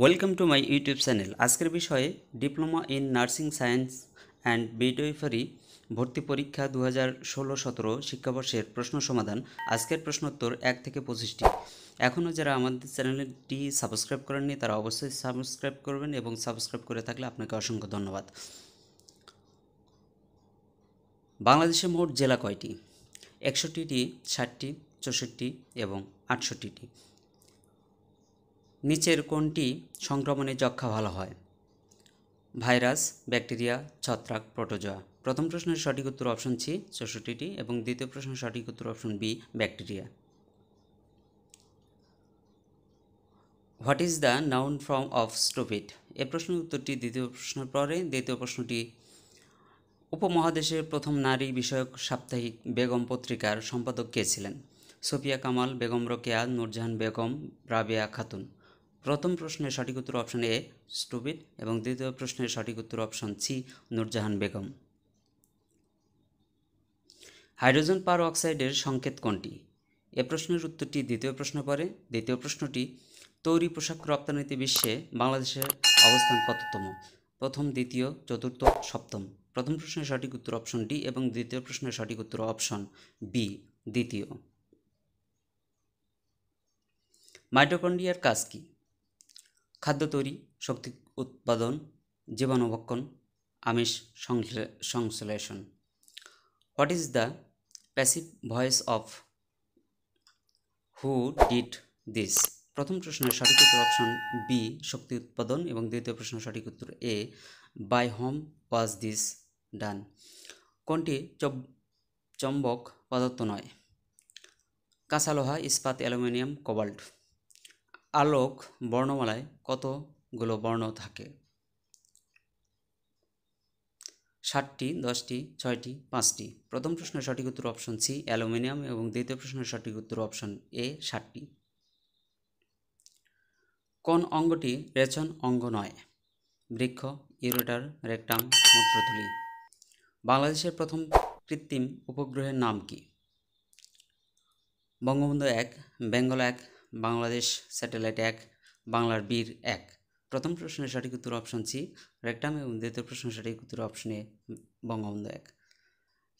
welcome to my YouTube channel আজকের বিষয়ে diploma in nursing science and midwifery ভর্তি পরীক্ষা দু হাজার ষোলো সতেরো শিক্ষাবর্ষের প্রশ্ন সমাধান আজকের প্রশ্নোত্তর এক থেকে পঁচিশটি এখনও যারা আমাদের চ্যানেলটি সাবস্ক্রাইব করেননি তারা অবশ্যই সাবস্ক্রাইব করবেন এবং সাবস্ক্রাইব করে থাকলে আপনাকে অসংখ্য ধন্যবাদ বাংলাদেশে মোট জেলা কয়টি একষট্টিটি ষাটটি চৌষট্টি এবং আটষট্টিটি নিচের কোনটি সংক্রমণে যক্ষা ভালো হয় ভাইরাস ব্যাকটেরিয়া ছত্রাক প্রোটোজোয়া প্রথম প্রশ্নের সঠিক উত্তর অপশন সি চৌষট্টিটি এবং দ্বিতীয় প্রশ্নের সঠিক উত্তর option B bacteria what is the noun form of স্টোভিট এ প্রশ্নের উত্তরটি দ্বিতীয় প্রশ্নের পরে দ্বিতীয় প্রশ্নটি উপমহাদেশের প্রথম নারী বিষয়ক সাপ্তাহিক বেগম পত্রিকার সম্পাদক কে ছিলেন সোফিয়া কামাল বেগম রোকেয়া নুরজাহান বেগম রাবেয়া খাতুন প্রথম প্রশ্নের সঠিক উত্তর অপশন এ স্টুপিড এবং দ্বিতীয় প্রশ্নের সঠিক উত্তর option C Nurjahan Begum hydrogen পার অক্সাইডের সংকেত কোনটি এ প্রশ্নের উত্তরটি দ্বিতীয় প্রশ্ন পরে দ্বিতীয় প্রশ্নটি তৈরি পোশাক রপ্তানিতে বিশ্বে বাংলাদেশের অবস্থান কততম প্রথম দ্বিতীয় চতুর্থ সপ্তম প্রথম প্রশ্নের সঠিক উত্তর অপশন ডি এবং দ্বিতীয় প্রশ্নের সঠিক উত্তর অপশন বি দ্বিতীয় মাইটোকন্ডিয়ার কাজ কী খাদ্য তৈরি শক্তি উৎপাদন জীবাণুভক্ষণ আমিষ সংশ্লেষণ what is the passive voice of who did this প্রথম প্রশ্নের সঠিক উত্তর অপশন বি শক্তি উৎপাদন এবং দ্বিতীয় প্রশ্নের সঠিক উত্তর A by whom was this done কোনটি চম্বক পদার্থ নয় কাঁচা লোহা ইস্পাত অ্যালুমিনিয়াম কোবাল্ট আলোক বর্ণমালায় কতগুলো বর্ণ থাকে ষাটটি দশটি ছয়টি পাঁচটি প্রথম প্রশ্নের সঠিক উত্তর অপশন সি অ্যালুমিনিয়াম এবং দ্বিতীয় প্রশ্নের সঠিক উত্তর অপশন এ সাতটি কোন অঙ্গটি রেচন অঙ্গ নয় বৃক্ষ ইউরেটার রেকটাম মূত্রতুলি বাংলাদেশের প্রথম কৃত্রিম উপগ্রহের নাম কি বঙ্গবন্ধু এক বেঙ্গল এক বাংলাদেশ স্যাটেলাইট এক বাংলার বীর এক প্রথম প্রশ্নের সঠিক উত্তর অপশন সি রেকটাম এবং দ্বিতীয় প্রশ্নের সঠিক উত্তর অপশনে বঙ্গবন্ধু এক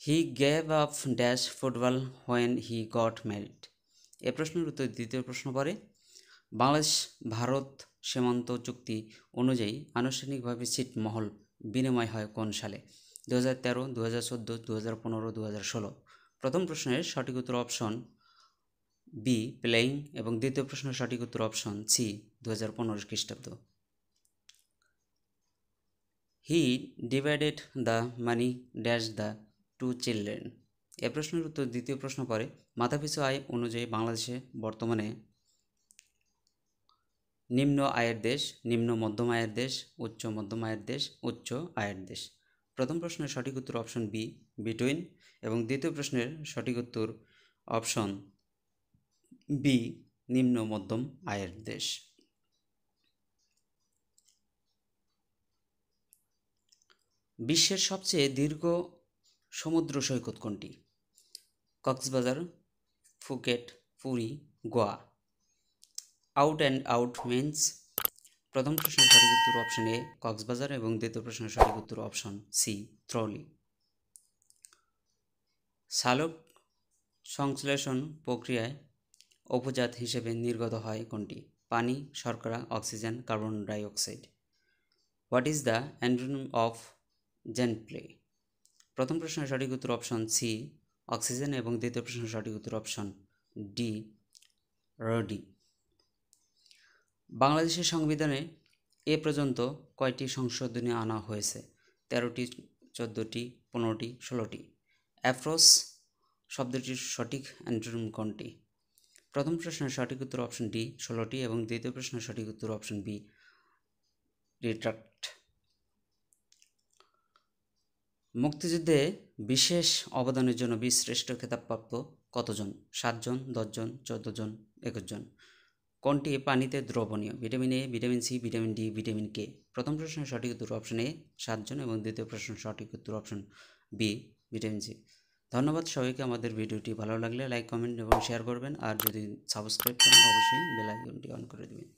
he gave of dash football when he got married এ প্রশ্নের উত্তর দ্বিতীয় প্রশ্ন পরে বাংলাদেশ ভারত সীমান্ত চুক্তি অনুযায়ী আনুষ্ঠানিকভাবে ছিটমহল বিনিময় হয় কোন সালে দু হাজার তেরো দু হাজার চোদ্দো দু হাজার পনেরো দু হাজার ষোলো প্রথম প্রশ্নের সঠিক উত্তর অপশন বি প্লেয়িং এবং দ্বিতীয় প্রশ্নের সঠিক উত্তর অপশন সি দু হাজার পনেরো খ্রিস্টাব্দ he divided the money dash the two children এ প্রশ্নের উত্তর দ্বিতীয় প্রশ্ন পরে মাথাপিছু আয় অনুযায়ী বাংলাদেশে বর্তমানে নিম্ন আয়ের দেশ নিম্ন মধ্যম আয়ের দেশ উচ্চ মধ্যম আয়ের দেশ উচ্চ আয়ের দেশ প্রথম প্রশ্নের সঠিক উত্তর অপশন বি বিটুইন এবং দ্বিতীয় প্রশ্নের সঠিক উত্তর অপশন বি নিম্ন মধ্যম আয়ের দেশ বিশ্বের সবচেয়ে দীর্ঘ সমুদ্র সৈকত কোনটি Cox's Bazar Phuket Puri Goa out and out means প্রথম প্রশ্নের সঠিক উত্তর অপশন এ কক্সবাজার এবং দ্বিতীয় প্রশ্নের সঠিক উত্তর অপশন সি ত্রলি সালোক সংশ্লেষণ প্রক্রিয়ায় উপজাত হিসেবে নির্গত হয় কোনটি পানি শর্করা oxygen carbon dioxide what is the antonym of জেনপ্লে প্রথম প্রশ্নের সঠিক উত্তর অপশন সি অক্সিজেন এবং দ্বিতীয় প্রশ্নের সঠিক উত্তর অপশন ডি রডি বাংলাদেশের সংবিধানে এ পর্যন্ত কয়টি সংশোধনী আনা হয়েছে তেরোটি চোদ্দোটি পনেরোটি ষোলোটি অ্যাফ্রোস শব্দটির সঠিক অ্যান্ড্রোনিম কোনটি প্রথম প্রশ্নের সঠিক উত্তর অপশন ডি ষোলোটি এবং দ্বিতীয় প্রশ্নের সঠিক উত্তর অপশন বি রিট্রাক্ট মুক্তিযুদ্ধে বিশেষ অবদানের জন্য শ্রেষ্ঠ খেতাবপ্রাপ্ত কতজন সাতজন দশজন চোদ্দ জন একুশ জন কোনটি পানিতে দ্রবণীয় vitamin A vitamin C vitamin D vitamin K প্রথম প্রশ্নের সঠিক উত্তর অপশন এ সাতজন এবং দ্বিতীয় প্রশ্নের সঠিক উত্তর অপশন বি ভিটামিন সি ধন্যবাদ সবাইকে আমাদের ভিডিওটি ভালো লাগলে লাইক কমেন্ট এবং শেয়ার করবেন আর যদি সাবস্ক্রাইব করেন অবশ্যই বেলাইকনটি অন করে দেবেন